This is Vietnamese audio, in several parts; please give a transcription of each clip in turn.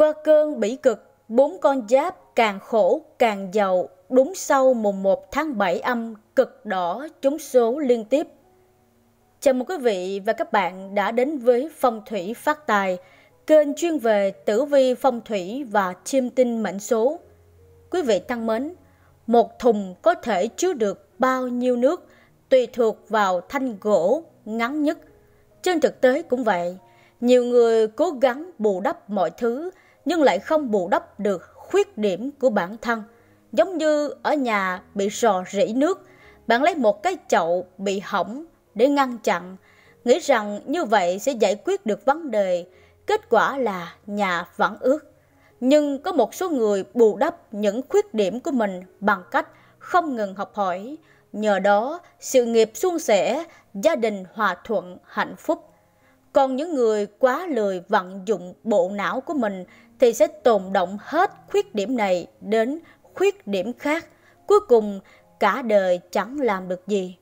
Qua cơn bỉ cực, bốn con giáp càng khổ càng giàu, đúng sau mùng 1 tháng 7 âm cực đỏ trúng số liên tiếp. Chào mừng quý vị và các bạn đã đến với Phong thủy phát tài, kênh chuyên về tử vi phong thủy và chiêm tinh mệnh số. Quý vị thân mến, một thùng có thể chứa được bao nhiêu nước tùy thuộc vào thanh gỗ ngắn nhất. Trên thực tế cũng vậy, nhiều người cố gắng bù đắp mọi thứ nhưng lại không bù đắp được khuyết điểm của bản thân. Giống như ở nhà bị rò rỉ nước, bạn lấy một cái chậu bị hỏng để ngăn chặn, nghĩ rằng như vậy sẽ giải quyết được vấn đề, kết quả là nhà vẫn ướt. Nhưng có một số người bù đắp những khuyết điểm của mình bằng cách không ngừng học hỏi, nhờ đó sự nghiệp suôn sẻ, gia đình hòa thuận, hạnh phúc. Còn những người quá lười vận dụng bộ não của mình thì sẽ tồn động hết khuyết điểm này đến khuyết điểm khác. Cuối cùng, cả đời chẳng làm được gì.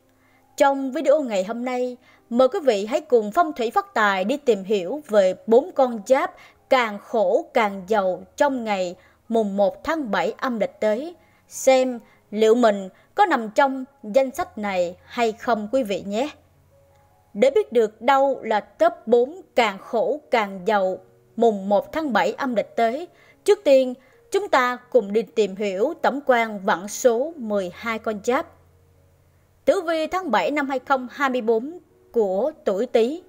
Trong video ngày hôm nay, mời quý vị hãy cùng Phong Thủy Phát Tài đi tìm hiểu về bốn con giáp càng khổ càng giàu trong ngày mùng 1 tháng 7 âm lịch tới. Xem liệu mình có nằm trong danh sách này hay không quý vị nhé. Để biết được đâu là top 4 càng khổ càng giàu mùng 1 tháng 7 âm lịch tới. Trước tiên, chúng ta cùng đi tìm hiểu tổng quan vận số 12 con giáp. Tử vi tháng 7 năm 2024 của tuổi Tý.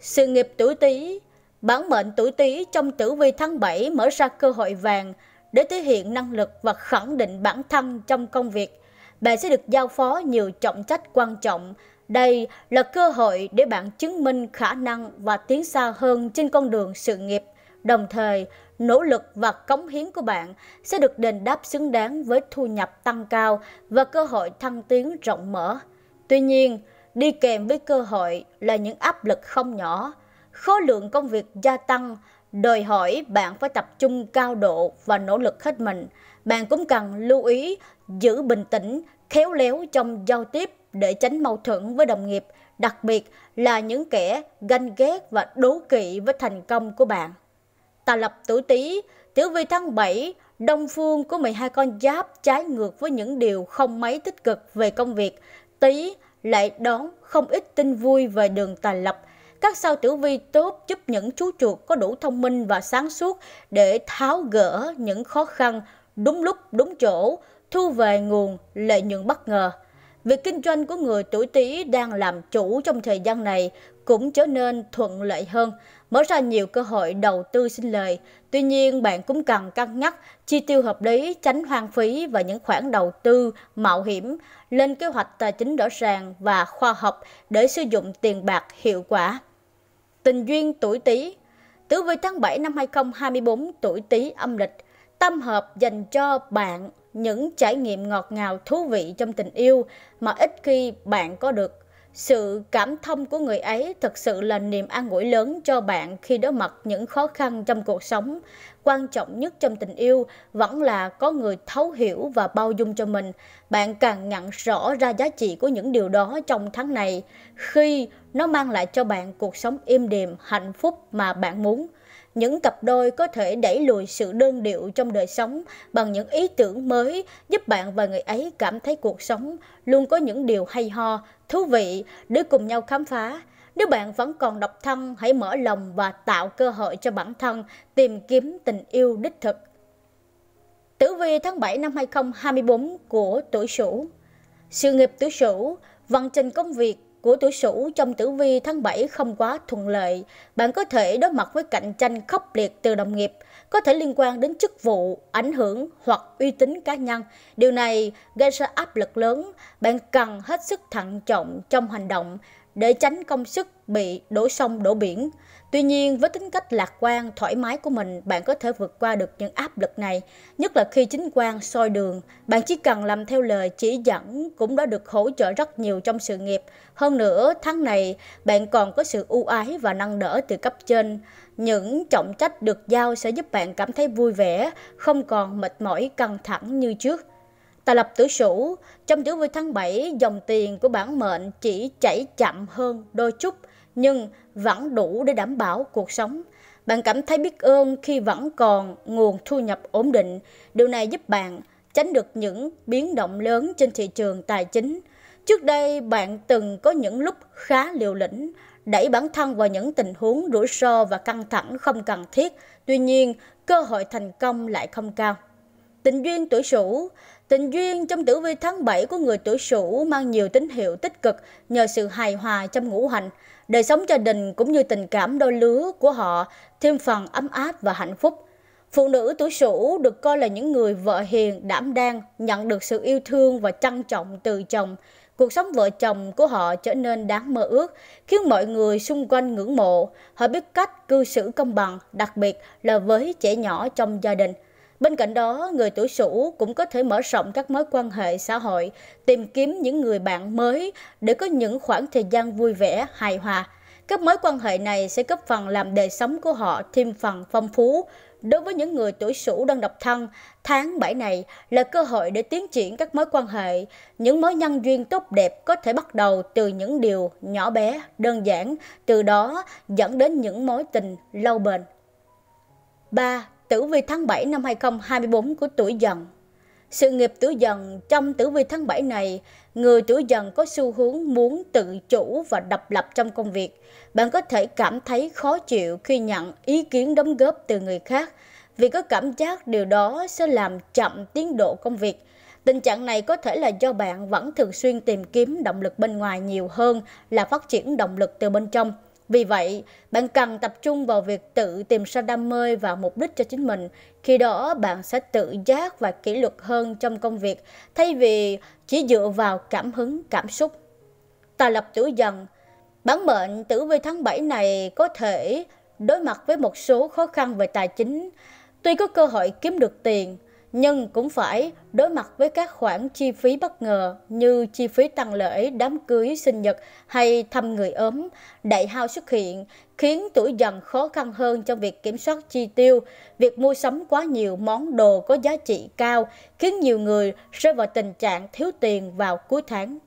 Sự nghiệp tuổi Tý, bản mệnh tuổi Tý trong tử vi tháng 7 mở ra cơ hội vàng để thể hiện năng lực và khẳng định bản thân trong công việc. Bạn sẽ được giao phó nhiều trọng trách quan trọng đây là cơ hội để bạn chứng minh khả năng và tiến xa hơn trên con đường sự nghiệp. Đồng thời, nỗ lực và cống hiến của bạn sẽ được đền đáp xứng đáng với thu nhập tăng cao và cơ hội thăng tiến rộng mở. Tuy nhiên, đi kèm với cơ hội là những áp lực không nhỏ. Khối lượng công việc gia tăng, đòi hỏi bạn phải tập trung cao độ và nỗ lực hết mình. Bạn cũng cần lưu ý giữ bình tĩnh, khéo léo trong giao tiếp để tránh mâu thuẫn với đồng nghiệp, đặc biệt là những kẻ ganh ghét và đố kỵ với thành công của bạn. Tà lập tử tí, tiểu vi tháng 7, đông phương có 12 con giáp trái ngược với những điều không mấy tích cực về công việc. Tí lại đón không ít tin vui về đường tà lập. Các sao tiểu vi tốt giúp những chú chuột có đủ thông minh và sáng suốt để tháo gỡ những khó khăn đúng lúc đúng chỗ, thu về nguồn lợi nhuận bất ngờ. Việc kinh doanh của người tuổi Tý đang làm chủ trong thời gian này cũng trở nên thuận lợi hơn, mở ra nhiều cơ hội đầu tư sinh lời. Tuy nhiên, bạn cũng cần cân nhắc chi tiêu hợp lý, tránh hoang phí và những khoản đầu tư mạo hiểm, lên kế hoạch tài chính rõ ràng và khoa học để sử dụng tiền bạc hiệu quả. Tình duyên tuổi Tý Tử vi tháng 7 năm 2024 tuổi Tý âm lịch, tâm hợp dành cho bạn những trải nghiệm ngọt ngào thú vị trong tình yêu mà ít khi bạn có được. Sự cảm thông của người ấy thực sự là niềm an ủi lớn cho bạn khi đối mặt những khó khăn trong cuộc sống. Quan trọng nhất trong tình yêu vẫn là có người thấu hiểu và bao dung cho mình. Bạn càng nhận rõ ra giá trị của những điều đó trong tháng này khi nó mang lại cho bạn cuộc sống im đềm, hạnh phúc mà bạn muốn những cặp đôi có thể đẩy lùi sự đơn điệu trong đời sống bằng những ý tưởng mới giúp bạn và người ấy cảm thấy cuộc sống luôn có những điều hay ho, thú vị để cùng nhau khám phá. Nếu bạn vẫn còn độc thân, hãy mở lòng và tạo cơ hội cho bản thân tìm kiếm tình yêu đích thực. Tử vi tháng 7 năm 2024 của tuổi Sửu. Sự nghiệp tuổi Sửu, vận trình công việc của tuổi Sửu trong tử vi tháng 7 không quá thuận lợi, bạn có thể đối mặt với cạnh tranh khốc liệt từ đồng nghiệp, có thể liên quan đến chức vụ, ảnh hưởng hoặc uy tín cá nhân. Điều này gây ra áp lực lớn, bạn cần hết sức thận trọng trong hành động, để tránh công sức bị đổ sông đổ biển. Tuy nhiên, với tính cách lạc quan, thoải mái của mình, bạn có thể vượt qua được những áp lực này, nhất là khi chính quan soi đường. Bạn chỉ cần làm theo lời chỉ dẫn cũng đã được hỗ trợ rất nhiều trong sự nghiệp. Hơn nữa, tháng này, bạn còn có sự ưu ái và nâng đỡ từ cấp trên. Những trọng trách được giao sẽ giúp bạn cảm thấy vui vẻ, không còn mệt mỏi căng thẳng như trước. Tại lập tử sửu, trong tử vi tháng 7, dòng tiền của bản mệnh chỉ chảy chậm hơn đôi chút, nhưng vẫn đủ để đảm bảo cuộc sống. Bạn cảm thấy biết ơn khi vẫn còn nguồn thu nhập ổn định. Điều này giúp bạn tránh được những biến động lớn trên thị trường tài chính. Trước đây, bạn từng có những lúc khá liều lĩnh, đẩy bản thân vào những tình huống rủi ro và căng thẳng không cần thiết. Tuy nhiên, cơ hội thành công lại không cao. Tình duyên tuổi Sửu Tình duyên trong tử vi tháng 7 của người tuổi Sửu mang nhiều tín hiệu tích cực nhờ sự hài hòa trong ngũ hành. Đời sống gia đình cũng như tình cảm đôi lứa của họ thêm phần ấm áp và hạnh phúc. Phụ nữ tuổi Sửu được coi là những người vợ hiền, đảm đang, nhận được sự yêu thương và trân trọng từ chồng. Cuộc sống vợ chồng của họ trở nên đáng mơ ước, khiến mọi người xung quanh ngưỡng mộ. Họ biết cách cư xử công bằng, đặc biệt là với trẻ nhỏ trong gia đình – Bên cạnh đó, người tuổi Sửu cũng có thể mở rộng các mối quan hệ xã hội, tìm kiếm những người bạn mới để có những khoảng thời gian vui vẻ, hài hòa. Các mối quan hệ này sẽ góp phần làm đời sống của họ thêm phần phong phú. Đối với những người tuổi Sửu đang độc thân, tháng 7 này là cơ hội để tiến triển các mối quan hệ. Những mối nhân duyên tốt đẹp có thể bắt đầu từ những điều nhỏ bé, đơn giản, từ đó dẫn đến những mối tình lâu bền. 3 tử vi tháng 7 năm 2024 của tuổi dần. Sự nghiệp tuổi dần trong tử vi tháng 7 này, người tuổi dần có xu hướng muốn tự chủ và độc lập trong công việc. Bạn có thể cảm thấy khó chịu khi nhận ý kiến đóng góp từ người khác vì có cảm giác điều đó sẽ làm chậm tiến độ công việc. Tình trạng này có thể là do bạn vẫn thường xuyên tìm kiếm động lực bên ngoài nhiều hơn là phát triển động lực từ bên trong – vì vậy, bạn cần tập trung vào việc tự tìm ra đam mê và mục đích cho chính mình. Khi đó, bạn sẽ tự giác và kỷ luật hơn trong công việc thay vì chỉ dựa vào cảm hứng, cảm xúc. Tài lập tử dần Bản mệnh tử vi tháng 7 này có thể đối mặt với một số khó khăn về tài chính. Tuy có cơ hội kiếm được tiền, nhưng cũng phải đối mặt với các khoản chi phí bất ngờ như chi phí tăng lễ, đám cưới, sinh nhật hay thăm người ốm. Đại hao xuất hiện khiến tuổi dần khó khăn hơn trong việc kiểm soát chi tiêu, việc mua sắm quá nhiều món đồ có giá trị cao khiến nhiều người rơi vào tình trạng thiếu tiền vào cuối tháng.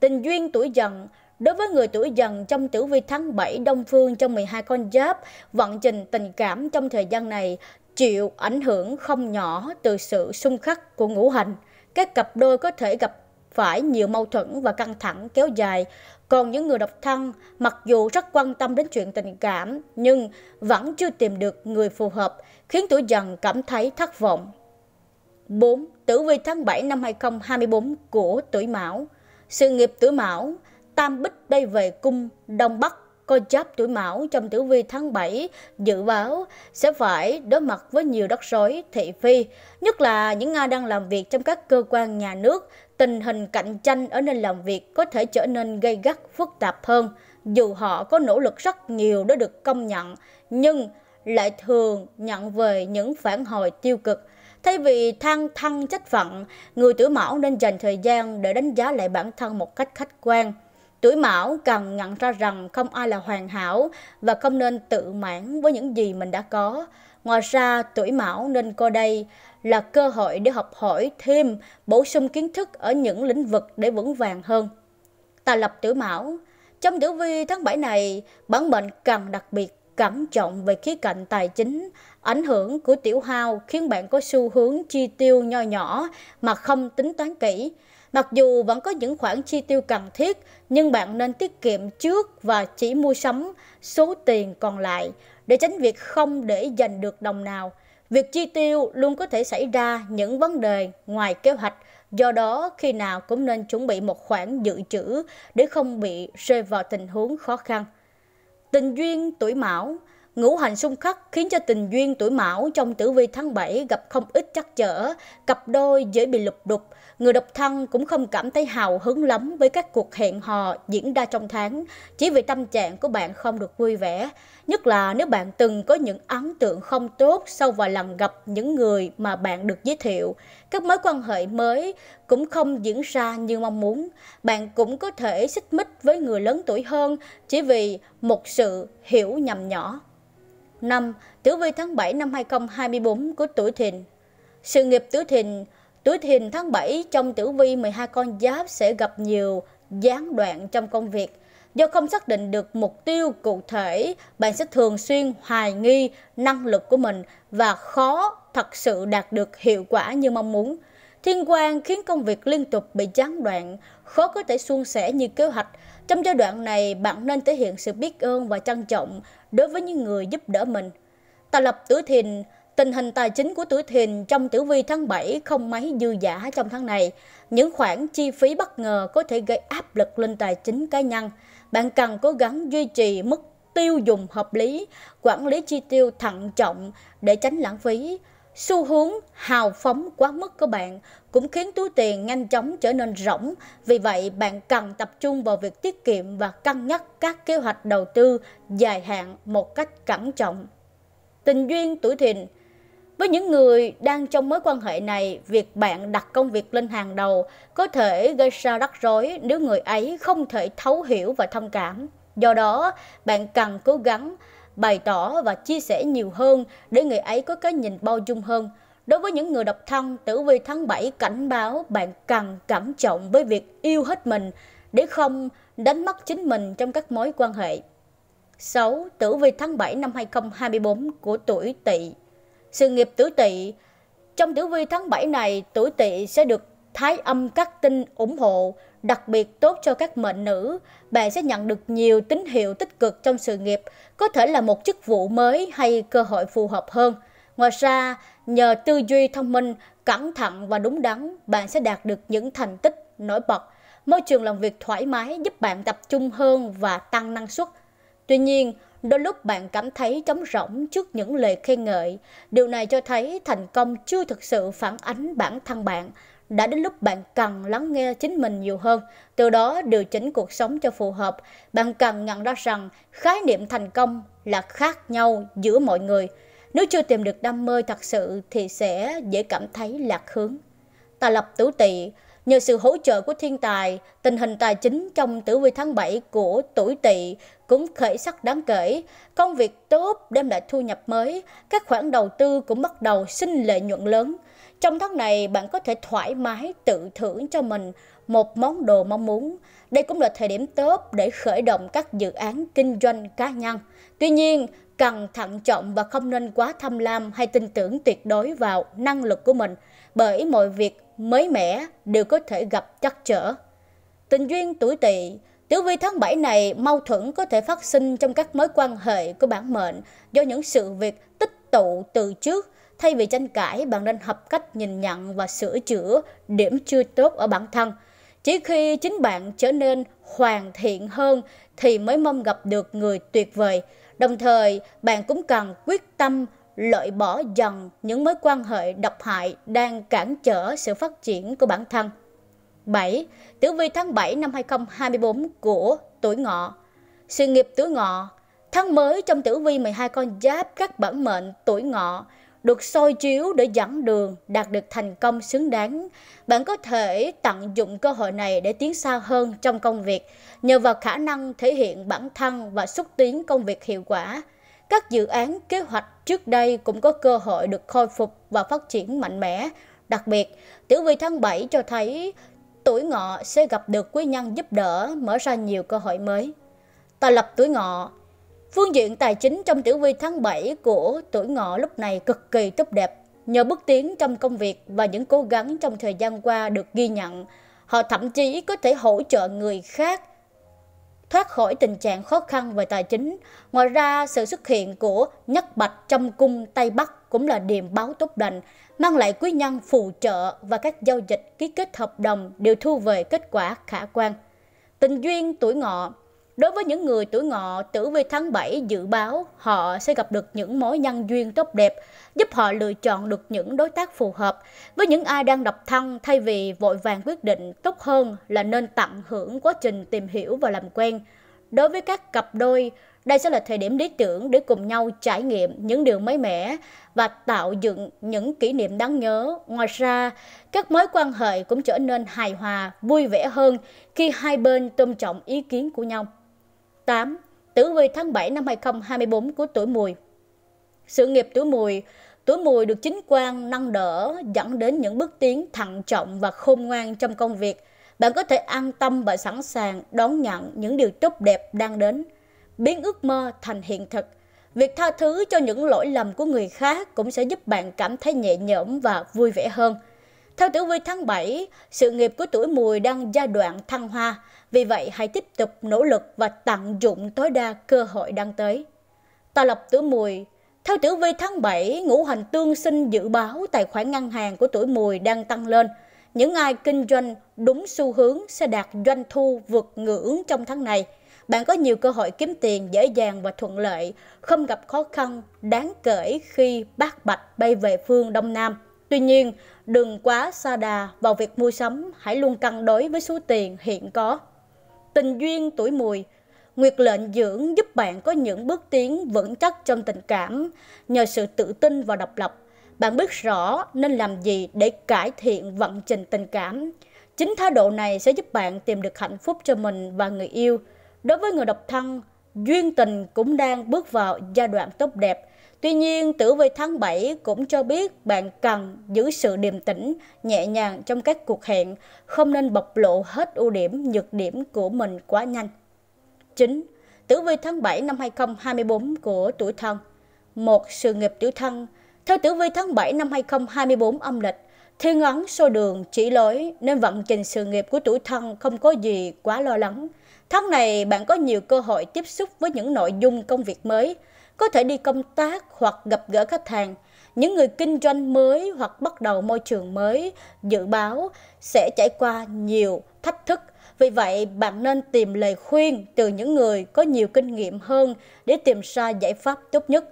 Tình duyên tuổi dần Đối với người tuổi dần trong tử vi tháng 7 Đông Phương trong 12 con giáp, vận trình tình cảm trong thời gian này chịu ảnh hưởng không nhỏ từ sự xung khắc của ngũ hành. Các cặp đôi có thể gặp phải nhiều mâu thuẫn và căng thẳng kéo dài. Còn những người độc thân, mặc dù rất quan tâm đến chuyện tình cảm, nhưng vẫn chưa tìm được người phù hợp, khiến tuổi dần cảm thấy thất vọng. 4. Tử vi tháng 7 năm 2024 của tuổi Mão Sự nghiệp tuổi Mão, Tam Bích đây về cung Đông Bắc con giáp tuổi mão trong tử vi tháng 7 dự báo sẽ phải đối mặt với nhiều rắc rối thị phi, nhất là những ai đang làm việc trong các cơ quan nhà nước, tình hình cạnh tranh ở nơi làm việc có thể trở nên gây gắt phức tạp hơn. Dù họ có nỗ lực rất nhiều để được công nhận, nhưng lại thường nhận về những phản hồi tiêu cực. Thay vì thăng thăng trách phận, người tuổi mão nên dành thời gian để đánh giá lại bản thân một cách khách quan. Tuổi mão cần nhận ra rằng không ai là hoàn hảo và không nên tự mãn với những gì mình đã có. Ngoài ra, tuổi mão nên coi đây là cơ hội để học hỏi thêm, bổ sung kiến thức ở những lĩnh vực để vững vàng hơn. Tà lập tuổi mão Trong tử vi tháng 7 này, bản mệnh cần đặc biệt cẩn trọng về khía cạnh tài chính. Ảnh hưởng của tiểu hao khiến bạn có xu hướng chi tiêu nho nhỏ mà không tính toán kỹ. Mặc dù vẫn có những khoản chi tiêu cần thiết, nhưng bạn nên tiết kiệm trước và chỉ mua sắm số tiền còn lại để tránh việc không để dành được đồng nào. Việc chi tiêu luôn có thể xảy ra những vấn đề ngoài kế hoạch, do đó khi nào cũng nên chuẩn bị một khoản dự trữ để không bị rơi vào tình huống khó khăn. Tình duyên tuổi Mão – Ngũ hành xung khắc khiến cho tình duyên tuổi mão trong tử vi tháng 7 gặp không ít trắc trở, cặp đôi dễ bị lục đục, người độc thân cũng không cảm thấy hào hứng lắm với các cuộc hẹn hò diễn ra trong tháng, chỉ vì tâm trạng của bạn không được vui vẻ. Nhất là nếu bạn từng có những ấn tượng không tốt sau vài lần gặp những người mà bạn được giới thiệu, các mối quan hệ mới cũng không diễn ra như mong muốn. Bạn cũng có thể xích mích với người lớn tuổi hơn chỉ vì một sự hiểu nhầm nhỏ năm Tử vi tháng 7 năm 2024 của tuổi thìn. Sự nghiệp tuổi thìn, tuổi thìn tháng 7 trong tử vi 12 con giáp sẽ gặp nhiều gián đoạn trong công việc. Do không xác định được mục tiêu cụ thể, bạn sẽ thường xuyên hoài nghi năng lực của mình và khó thật sự đạt được hiệu quả như mong muốn. Thiên quan khiến công việc liên tục bị gián đoạn, khó có thể suôn sẻ như kế hoạch trong giai đoạn này, bạn nên thể hiện sự biết ơn và trân trọng đối với những người giúp đỡ mình. Tạo lập tuổi thìn, tình hình tài chính của tuổi thìn trong tử vi tháng 7 không mấy dư giả trong tháng này. Những khoản chi phí bất ngờ có thể gây áp lực lên tài chính cá nhân. Bạn cần cố gắng duy trì mức tiêu dùng hợp lý, quản lý chi tiêu thận trọng để tránh lãng phí. Xu hướng hào phóng quá mức của bạn cũng khiến túi tiền nhanh chóng trở nên rỗng. Vì vậy, bạn cần tập trung vào việc tiết kiệm và cân nhắc các kế hoạch đầu tư dài hạn một cách cẩn trọng. Tình duyên tuổi thìn với những người đang trong mối quan hệ này, việc bạn đặt công việc lên hàng đầu có thể gây ra rắc rối nếu người ấy không thể thấu hiểu và thông cảm. Do đó, bạn cần cố gắng bày tỏ và chia sẻ nhiều hơn để người ấy có cái nhìn bao dung hơn. Đối với những người độc thân, Tử Vi tháng 7 cảnh báo bạn cần cẩn trọng với việc yêu hết mình để không đánh mất chính mình trong các mối quan hệ. 6. Tử vi tháng 7 năm 2024 của tuổi Tỵ. Sự nghiệp Tử Tỵ Trong Tử vi tháng 7 này, tuổi Tỵ sẽ được thái âm các tinh ủng hộ, đặc biệt tốt cho các mệnh nữ. Bạn sẽ nhận được nhiều tín hiệu tích cực trong sự nghiệp, có thể là một chức vụ mới hay cơ hội phù hợp hơn. Ngoài ra, nhờ tư duy thông minh, cẩn thận và đúng đắn, bạn sẽ đạt được những thành tích nổi bật. Môi trường làm việc thoải mái giúp bạn tập trung hơn và tăng năng suất. Tuy nhiên, đôi lúc bạn cảm thấy trống rỗng trước những lời khen ngợi. Điều này cho thấy thành công chưa thực sự phản ánh bản thân bạn đã đến lúc bạn cần lắng nghe chính mình nhiều hơn, từ đó điều chỉnh cuộc sống cho phù hợp. Bạn cần nhận ra rằng khái niệm thành công là khác nhau giữa mọi người. Nếu chưa tìm được đam mê thật sự thì sẽ dễ cảm thấy lạc hướng. Tà lập tứ tỵ Nhờ sự hỗ trợ của thiên tài, tình hình tài chính trong tử vi tháng 7 của tuổi tỵ cũng khởi sắc đáng kể. Công việc tốt đem lại thu nhập mới, các khoản đầu tư cũng bắt đầu sinh lợi nhuận lớn – trong tháng này, bạn có thể thoải mái tự thưởng cho mình một món đồ mong muốn. Đây cũng là thời điểm tốt để khởi động các dự án kinh doanh cá nhân. Tuy nhiên, cần thận trọng và không nên quá tham lam hay tin tưởng tuyệt đối vào năng lực của mình, bởi mọi việc mới mẻ đều có thể gặp trắc trở. Tình duyên tuổi tỵ tiểu vi tháng 7 này, mâu thuẫn có thể phát sinh trong các mối quan hệ của bản mệnh do những sự việc tích tụ từ trước. Thay vì tranh cãi, bạn nên học cách nhìn nhận và sửa chữa điểm chưa tốt ở bản thân. Chỉ khi chính bạn trở nên hoàn thiện hơn thì mới mong gặp được người tuyệt vời. Đồng thời, bạn cũng cần quyết tâm loại bỏ dần những mối quan hệ độc hại đang cản trở sự phát triển của bản thân. 7. Tử vi tháng 7 năm 2024 của tuổi ngọ Sự nghiệp tuổi ngọ Tháng mới trong tử vi 12 con giáp các bản mệnh tuổi ngọ được soi chiếu để dẫn đường đạt được thành công xứng đáng. Bạn có thể tận dụng cơ hội này để tiến xa hơn trong công việc nhờ vào khả năng thể hiện bản thân và xúc tiến công việc hiệu quả. Các dự án kế hoạch trước đây cũng có cơ hội được khôi phục và phát triển mạnh mẽ. Đặc biệt, tiểu vi tháng 7 cho thấy tuổi ngọ sẽ gặp được quý nhân giúp đỡ mở ra nhiều cơ hội mới. Tài lập tuổi ngọ Phương diện tài chính trong tiểu vi tháng 7 của tuổi ngọ lúc này cực kỳ tốt đẹp. Nhờ bước tiến trong công việc và những cố gắng trong thời gian qua được ghi nhận, họ thậm chí có thể hỗ trợ người khác thoát khỏi tình trạng khó khăn về tài chính. Ngoài ra, sự xuất hiện của nhất bạch trong cung Tây Bắc cũng là điềm báo tốt lành, mang lại quý nhân phù trợ và các giao dịch ký kết hợp đồng đều thu về kết quả khả quan. Tình duyên tuổi ngọ Đối với những người tuổi ngọ, tử vi tháng 7 dự báo họ sẽ gặp được những mối nhân duyên tốt đẹp, giúp họ lựa chọn được những đối tác phù hợp. Với những ai đang độc thân, thay vì vội vàng quyết định, tốt hơn là nên tận hưởng quá trình tìm hiểu và làm quen. Đối với các cặp đôi, đây sẽ là thời điểm lý tưởng để cùng nhau trải nghiệm những điều mới mẻ và tạo dựng những kỷ niệm đáng nhớ. Ngoài ra, các mối quan hệ cũng trở nên hài hòa, vui vẻ hơn khi hai bên tôn trọng ý kiến của nhau. 8. Tử vi tháng 7 năm 2024 của tuổi mùi Sự nghiệp tuổi mùi Tuổi mùi được chính quan nâng đỡ dẫn đến những bước tiến thận trọng và khôn ngoan trong công việc. Bạn có thể an tâm và sẵn sàng đón nhận những điều tốt đẹp đang đến, biến ước mơ thành hiện thực. Việc tha thứ cho những lỗi lầm của người khác cũng sẽ giúp bạn cảm thấy nhẹ nhõm và vui vẻ hơn. Theo tử vi tháng 7, sự nghiệp của tuổi mùi đang giai đoạn thăng hoa, vì vậy, hãy tiếp tục nỗ lực và tận dụng tối đa cơ hội đang tới. Tà lộc tuổi mùi Theo tử vi tháng 7, ngũ hành tương sinh dự báo tài khoản ngân hàng của tuổi mùi đang tăng lên. Những ai kinh doanh đúng xu hướng sẽ đạt doanh thu vượt ngưỡng trong tháng này. Bạn có nhiều cơ hội kiếm tiền dễ dàng và thuận lợi, không gặp khó khăn đáng kể khi bác bạch bay về phương Đông Nam. Tuy nhiên, đừng quá xa đà vào việc mua sắm, hãy luôn cân đối với số tiền hiện có tình duyên tuổi mùi. Nguyệt lệnh dưỡng giúp bạn có những bước tiến vững chắc trong tình cảm nhờ sự tự tin và độc lập. Bạn biết rõ nên làm gì để cải thiện vận trình tình cảm. Chính thái độ này sẽ giúp bạn tìm được hạnh phúc cho mình và người yêu. Đối với người độc thân, duyên tình cũng đang bước vào giai đoạn tốt đẹp Tuy nhiên, Tử Vi tháng 7 cũng cho biết bạn cần giữ sự điềm tĩnh, nhẹ nhàng trong các cuộc hẹn, không nên bộc lộ hết ưu điểm, nhược điểm của mình quá nhanh. 9. Tử vi tháng 7 năm 2024 của tuổi thân một Sự nghiệp tiểu thân Theo tử vi tháng 7 năm 2024 âm lịch, thiên ấn soi đường chỉ lối nên vận trình sự nghiệp của tuổi thân không có gì quá lo lắng. Tháng này bạn có nhiều cơ hội tiếp xúc với những nội dung công việc mới, có thể đi công tác hoặc gặp gỡ khách hàng. Những người kinh doanh mới hoặc bắt đầu môi trường mới dự báo sẽ trải qua nhiều thách thức. Vì vậy, bạn nên tìm lời khuyên từ những người có nhiều kinh nghiệm hơn để tìm ra giải pháp tốt nhất.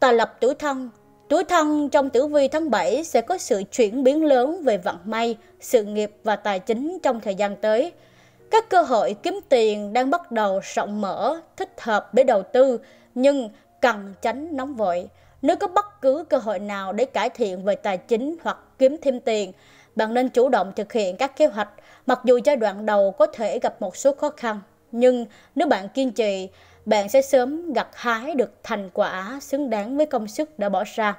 tài lập tuổi thân Tuổi thân trong tử vi tháng 7 sẽ có sự chuyển biến lớn về vận may, sự nghiệp và tài chính trong thời gian tới – các cơ hội kiếm tiền đang bắt đầu rộng mở, thích hợp để đầu tư, nhưng cần tránh nóng vội. Nếu có bất cứ cơ hội nào để cải thiện về tài chính hoặc kiếm thêm tiền, bạn nên chủ động thực hiện các kế hoạch, mặc dù giai đoạn đầu có thể gặp một số khó khăn. Nhưng nếu bạn kiên trì, bạn sẽ sớm gặt hái được thành quả xứng đáng với công sức đã bỏ ra.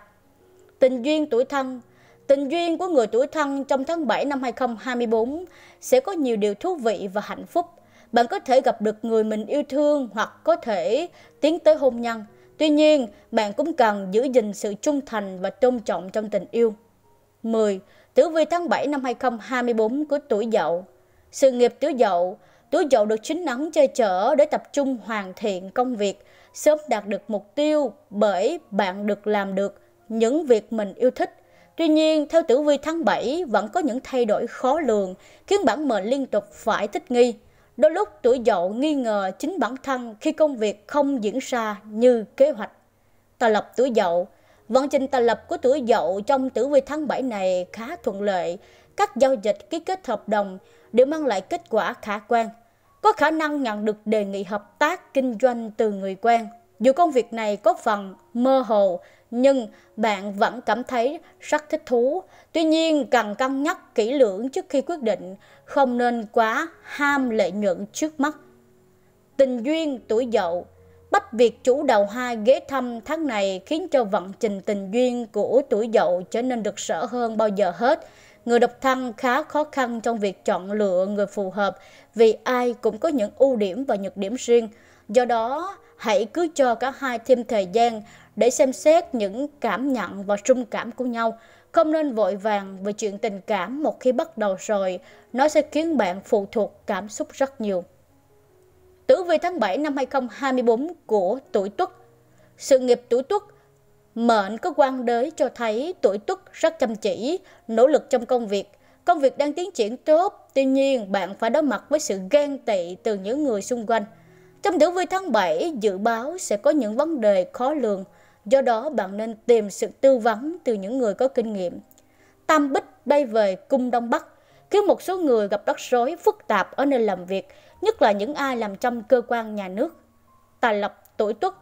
Tình duyên tuổi thân – Tình duyên của người tuổi thân trong tháng 7 năm 2024 sẽ có nhiều điều thú vị và hạnh phúc. Bạn có thể gặp được người mình yêu thương hoặc có thể tiến tới hôn nhân. Tuy nhiên, bạn cũng cần giữ gìn sự trung thành và tôn trọng trong tình yêu. 10. Tử vi tháng 7 năm 2024 của tuổi dậu Sự nghiệp tuổi dậu Tuổi dậu được chính nắng che chở để tập trung hoàn thiện công việc, sớm đạt được mục tiêu bởi bạn được làm được những việc mình yêu thích Tuy nhiên, theo tử vi tháng 7 vẫn có những thay đổi khó lường, khiến bản mệnh liên tục phải thích nghi. Đôi lúc tuổi dậu nghi ngờ chính bản thân khi công việc không diễn ra như kế hoạch. Tài lập tuổi dậu Vận trình tài lập của tuổi dậu trong tử vi tháng 7 này khá thuận lợi. Các giao dịch ký kết hợp đồng đều mang lại kết quả khả quan. Có khả năng nhận được đề nghị hợp tác kinh doanh từ người quen. Dù công việc này có phần mơ hồ, nhưng bạn vẫn cảm thấy rất thích thú. Tuy nhiên, cần cân nhắc kỹ lưỡng trước khi quyết định, không nên quá ham lợi nhuận trước mắt. Tình duyên tuổi dậu Bách việc chủ đầu hai ghế thăm tháng này khiến cho vận trình tình duyên của tuổi dậu trở nên rực rỡ hơn bao giờ hết. Người độc thân khá khó khăn trong việc chọn lựa người phù hợp vì ai cũng có những ưu điểm và nhược điểm riêng. Do đó, hãy cứ cho cả hai thêm thời gian để xem xét những cảm nhận và trung cảm của nhau. Không nên vội vàng về chuyện tình cảm một khi bắt đầu rồi, nó sẽ khiến bạn phụ thuộc cảm xúc rất nhiều. Tử vi tháng 7 năm 2024 của tuổi Tuất Sự nghiệp tuổi Tuất Mệnh có quan đới cho thấy tuổi Tuất rất chăm chỉ, nỗ lực trong công việc. Công việc đang tiến triển tốt, tuy nhiên bạn phải đối mặt với sự ghen tị từ những người xung quanh. Trong tử vi tháng 7, dự báo sẽ có những vấn đề khó lường – Do đó bạn nên tìm sự tư vấn từ những người có kinh nghiệm. Tam Bích bay về cung Đông Bắc khiến một số người gặp rắc rối phức tạp ở nơi làm việc, nhất là những ai làm trong cơ quan nhà nước. tài lộc tuổi tuất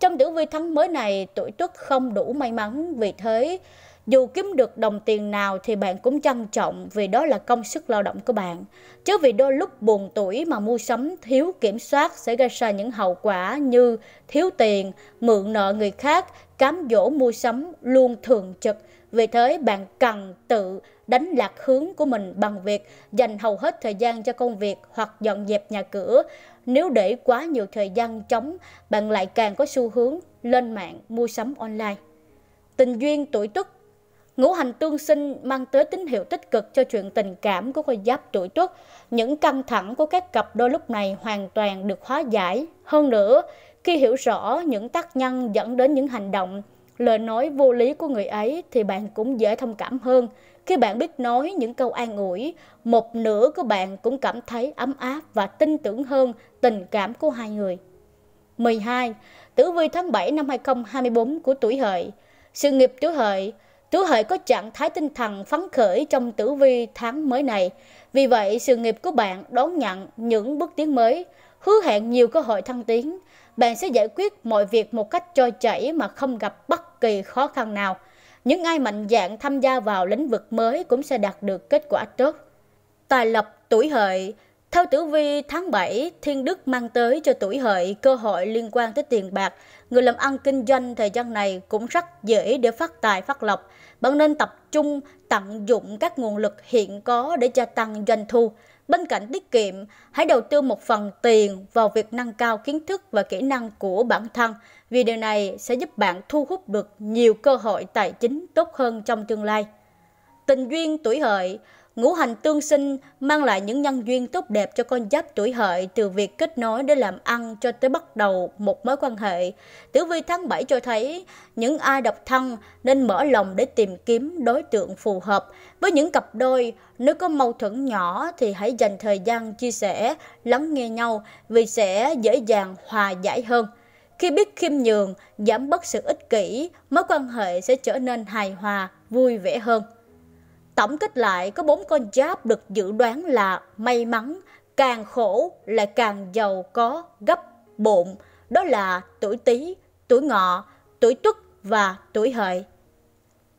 Trong tử vi tháng mới này, tuổi tuất không đủ may mắn, vì thế dù kiếm được đồng tiền nào thì bạn cũng trân trọng vì đó là công sức lao động của bạn. Chứ vì đôi lúc buồn tuổi mà mua sắm thiếu kiểm soát sẽ gây ra những hậu quả như thiếu tiền, mượn nợ người khác, cám dỗ mua sắm luôn thường trực. Vì thế bạn cần tự đánh lạc hướng của mình bằng việc dành hầu hết thời gian cho công việc hoặc dọn dẹp nhà cửa. Nếu để quá nhiều thời gian trống, bạn lại càng có xu hướng lên mạng mua sắm online. Tình duyên tuổi Tuất Ngũ hành tương sinh mang tới tín hiệu tích cực cho chuyện tình cảm của cô giáp tuổi tuất. Những căng thẳng của các cặp đôi lúc này hoàn toàn được hóa giải. Hơn nữa, khi hiểu rõ những tác nhân dẫn đến những hành động, lời nói vô lý của người ấy thì bạn cũng dễ thông cảm hơn. Khi bạn biết nói những câu an ủi, một nửa của bạn cũng cảm thấy ấm áp và tin tưởng hơn tình cảm của hai người. 12. Tử vi tháng 7 năm 2024 của tuổi hợi Sự nghiệp tuổi hợi Tú Hợi có trạng thái tinh thần phấn khởi trong tử vi tháng mới này. Vì vậy, sự nghiệp của bạn đón nhận những bước tiến mới, hứa hẹn nhiều cơ hội thăng tiến. Bạn sẽ giải quyết mọi việc một cách trôi chảy mà không gặp bất kỳ khó khăn nào. Những ai mạnh dạn tham gia vào lĩnh vực mới cũng sẽ đạt được kết quả tốt. Tài lộc tuổi hợi theo tử vi, tháng 7, thiên đức mang tới cho tuổi hợi cơ hội liên quan tới tiền bạc. Người làm ăn kinh doanh thời gian này cũng rất dễ để phát tài phát lộc. Bạn nên tập trung tận dụng các nguồn lực hiện có để gia tăng doanh thu. Bên cạnh tiết kiệm, hãy đầu tư một phần tiền vào việc nâng cao kiến thức và kỹ năng của bản thân, vì điều này sẽ giúp bạn thu hút được nhiều cơ hội tài chính tốt hơn trong tương lai. Tình duyên tuổi hợi Ngũ hành tương sinh mang lại những nhân duyên tốt đẹp cho con giáp tuổi hợi từ việc kết nối để làm ăn cho tới bắt đầu một mối quan hệ. Tử vi tháng 7 cho thấy những ai độc thân nên mở lòng để tìm kiếm đối tượng phù hợp. Với những cặp đôi, nếu có mâu thuẫn nhỏ thì hãy dành thời gian chia sẻ, lắng nghe nhau vì sẽ dễ dàng hòa giải hơn. Khi biết khiêm nhường, giảm bớt sự ích kỷ, mối quan hệ sẽ trở nên hài hòa, vui vẻ hơn. Tổng kết lại, có bốn con giáp được dự đoán là may mắn, càng khổ lại càng giàu có, gấp, bộn. Đó là tuổi Tý, tuổi Ngọ, tuổi Tuất và tuổi Hợi.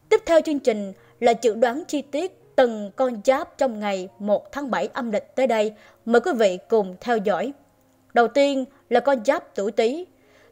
Tiếp theo chương trình là dự đoán chi tiết từng con giáp trong ngày 1 tháng 7 âm lịch tới đây. Mời quý vị cùng theo dõi. Đầu tiên là con giáp tuổi Tý.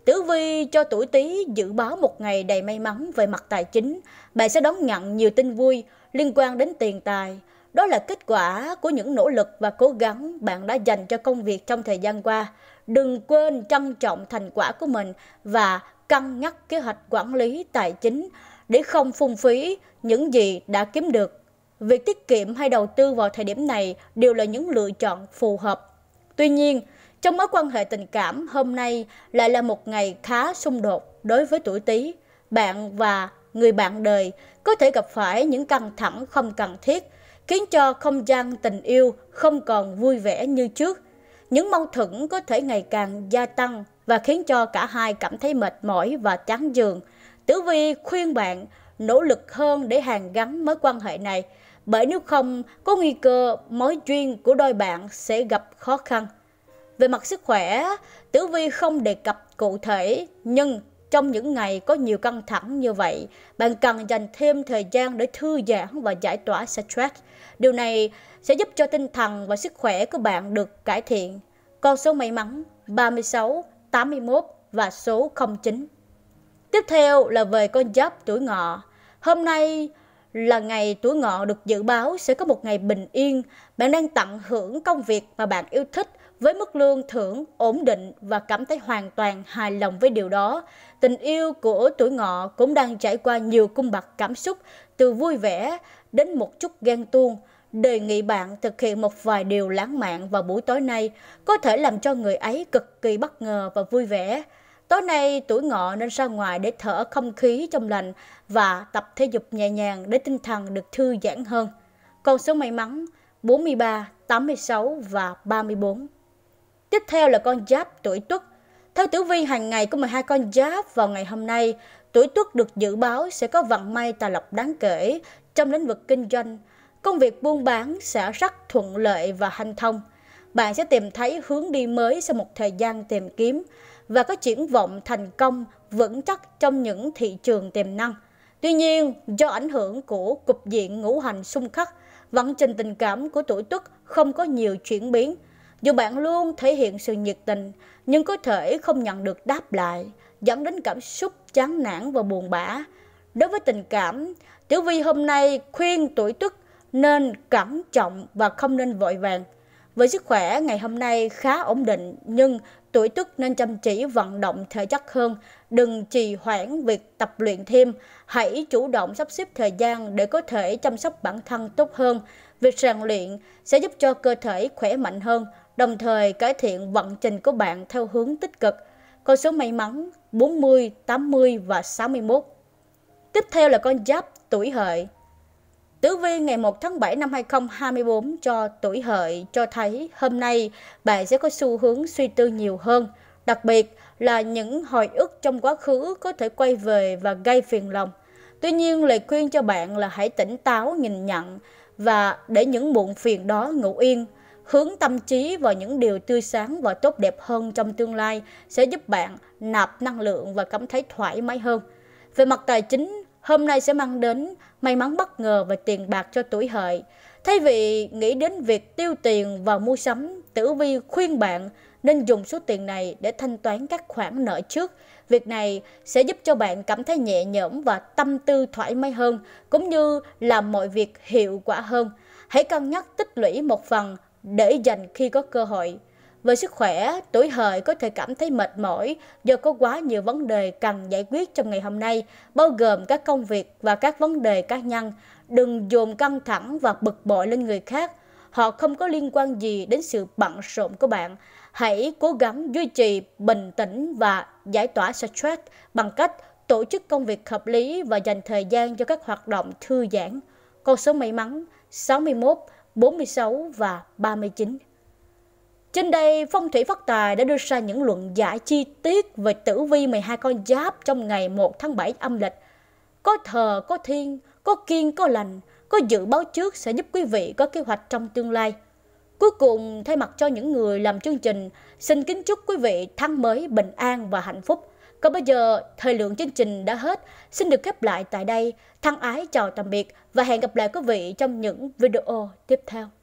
Tử Vi cho tuổi Tý dự báo một ngày đầy may mắn về mặt tài chính. Bạn sẽ đón nhận nhiều tin vui, liên quan đến tiền tài. Đó là kết quả của những nỗ lực và cố gắng bạn đã dành cho công việc trong thời gian qua. Đừng quên trân trọng thành quả của mình và cân nhắc kế hoạch quản lý tài chính để không phung phí những gì đã kiếm được. Việc tiết kiệm hay đầu tư vào thời điểm này đều là những lựa chọn phù hợp. Tuy nhiên, trong mối quan hệ tình cảm hôm nay lại là một ngày khá xung đột đối với tuổi Tý. Bạn và người bạn đời có thể gặp phải những căng thẳng không cần thiết, khiến cho không gian tình yêu không còn vui vẻ như trước. Những mâu thuẫn có thể ngày càng gia tăng và khiến cho cả hai cảm thấy mệt mỏi và chán giường. Tử Vi khuyên bạn nỗ lực hơn để hàn gắn mối quan hệ này, bởi nếu không có nguy cơ mối duyên của đôi bạn sẽ gặp khó khăn. Về mặt sức khỏe, Tử Vi không đề cập cụ thể, nhưng trong những ngày có nhiều căng thẳng như vậy, bạn cần dành thêm thời gian để thư giãn và giải tỏa stress. Điều này sẽ giúp cho tinh thần và sức khỏe của bạn được cải thiện. Con số may mắn 36, 81 và số 09. Tiếp theo là về con giáp tuổi ngọ. Hôm nay là ngày tuổi ngọ được dự báo sẽ có một ngày bình yên. Bạn đang tận hưởng công việc mà bạn yêu thích với mức lương thưởng ổn định và cảm thấy hoàn toàn hài lòng với điều đó. Tình yêu của tuổi ngọ cũng đang trải qua nhiều cung bậc cảm xúc, từ vui vẻ đến một chút ghen tuông. Đề nghị bạn thực hiện một vài điều lãng mạn vào buổi tối nay có thể làm cho người ấy cực kỳ bất ngờ và vui vẻ. Tối nay tuổi ngọ nên ra ngoài để thở không khí trong lành và tập thể dục nhẹ nhàng để tinh thần được thư giãn hơn. Con số may mắn 43, 86 và 34. Tiếp theo là con giáp tuổi tuất. Theo tử vi hàng ngày của 12 con giáp vào ngày hôm nay, tuổi tuất được dự báo sẽ có vận may tài lộc đáng kể trong lĩnh vực kinh doanh. Công việc buôn bán sẽ rất thuận lợi và hanh thông. Bạn sẽ tìm thấy hướng đi mới sau một thời gian tìm kiếm và có triển vọng thành công vững chắc trong những thị trường tiềm năng. Tuy nhiên, do ảnh hưởng của cục diện ngũ hành xung khắc, vận trình tình cảm của tuổi tuất không có nhiều chuyển biến – dù bạn luôn thể hiện sự nhiệt tình, nhưng có thể không nhận được đáp lại, dẫn đến cảm xúc chán nản và buồn bã. Đối với tình cảm, Tiểu Vi hôm nay khuyên tuổi Tuất nên cẩn trọng và không nên vội vàng. Với sức khỏe ngày hôm nay khá ổn định nhưng tuổi Tuất nên chăm chỉ vận động thể chất hơn, đừng trì hoãn việc tập luyện thêm, hãy chủ động sắp xếp thời gian để có thể chăm sóc bản thân tốt hơn. Việc rèn luyện sẽ giúp cho cơ thể khỏe mạnh hơn, đồng thời cải thiện vận trình của bạn theo hướng tích cực. Con số may mắn 40, 80 và 61. Tiếp theo là con giáp tuổi hợi. Tử vi ngày 1 tháng 7 năm 2024 cho tuổi hợi cho thấy hôm nay bạn sẽ có xu hướng suy tư nhiều hơn, đặc biệt là những hồi ức trong quá khứ có thể quay về và gây phiền lòng. Tuy nhiên, lời khuyên cho bạn là hãy tỉnh táo nhìn nhận và để những muộn phiền đó ngủ yên hướng tâm trí vào những điều tươi sáng và tốt đẹp hơn trong tương lai sẽ giúp bạn nạp năng lượng và cảm thấy thoải mái hơn. Về mặt tài chính, hôm nay sẽ mang đến may mắn bất ngờ và tiền bạc cho tuổi hợi. Thay vì nghĩ đến việc tiêu tiền và mua sắm, Tử Vi khuyên bạn nên dùng số tiền này để thanh toán các khoản nợ trước. Việc này sẽ giúp cho bạn cảm thấy nhẹ nhõm và tâm tư thoải mái hơn, cũng như làm mọi việc hiệu quả hơn. Hãy cân nhắc tích lũy một phần để dành khi có cơ hội. Về sức khỏe, tuổi hợi có thể cảm thấy mệt mỏi do có quá nhiều vấn đề cần giải quyết trong ngày hôm nay, bao gồm các công việc và các vấn đề cá nhân. Đừng dồn căng thẳng và bực bội lên người khác. Họ không có liên quan gì đến sự bận rộn của bạn. Hãy cố gắng duy trì bình tĩnh và giải tỏa stress bằng cách tổ chức công việc hợp lý và dành thời gian cho các hoạt động thư giãn. Con số may mắn 61 46 và 39. Trên đây, phong thủy phát tài đã đưa ra những luận giải chi tiết về tử vi 12 con giáp trong ngày 1 tháng 7 âm lịch. Có thờ, có thiên, có kiên, có lành, có dự báo trước sẽ giúp quý vị có kế hoạch trong tương lai. Cuối cùng, thay mặt cho những người làm chương trình, xin kính chúc quý vị tháng mới bình an và hạnh phúc. Còn bây giờ, thời lượng chương trình đã hết. Xin được khép lại tại đây. Thân ái chào tạm biệt và hẹn gặp lại quý vị trong những video tiếp theo.